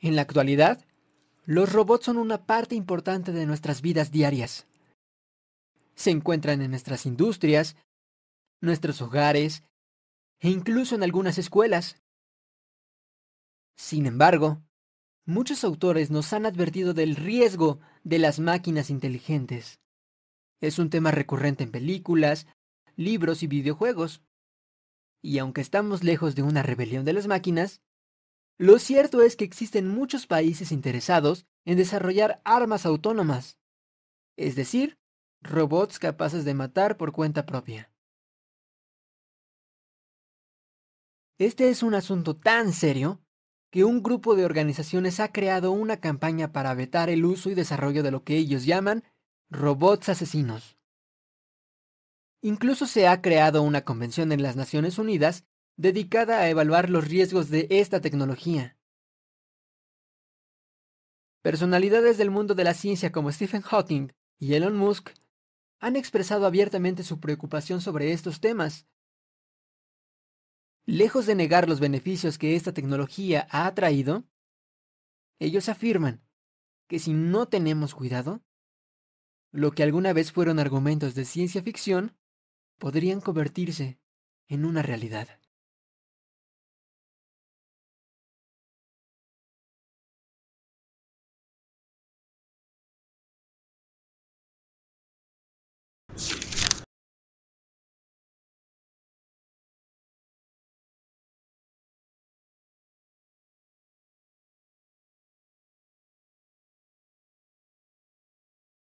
En la actualidad, los robots son una parte importante de nuestras vidas diarias. Se encuentran en nuestras industrias, nuestros hogares e incluso en algunas escuelas. Sin embargo, muchos autores nos han advertido del riesgo de las máquinas inteligentes. Es un tema recurrente en películas, libros y videojuegos. Y aunque estamos lejos de una rebelión de las máquinas, lo cierto es que existen muchos países interesados en desarrollar armas autónomas, es decir, robots capaces de matar por cuenta propia. Este es un asunto tan serio que un grupo de organizaciones ha creado una campaña para vetar el uso y desarrollo de lo que ellos llaman robots asesinos. Incluso se ha creado una convención en las Naciones Unidas dedicada a evaluar los riesgos de esta tecnología. Personalidades del mundo de la ciencia como Stephen Hawking y Elon Musk han expresado abiertamente su preocupación sobre estos temas. Lejos de negar los beneficios que esta tecnología ha traído, ellos afirman que si no tenemos cuidado, lo que alguna vez fueron argumentos de ciencia ficción podrían convertirse en una realidad.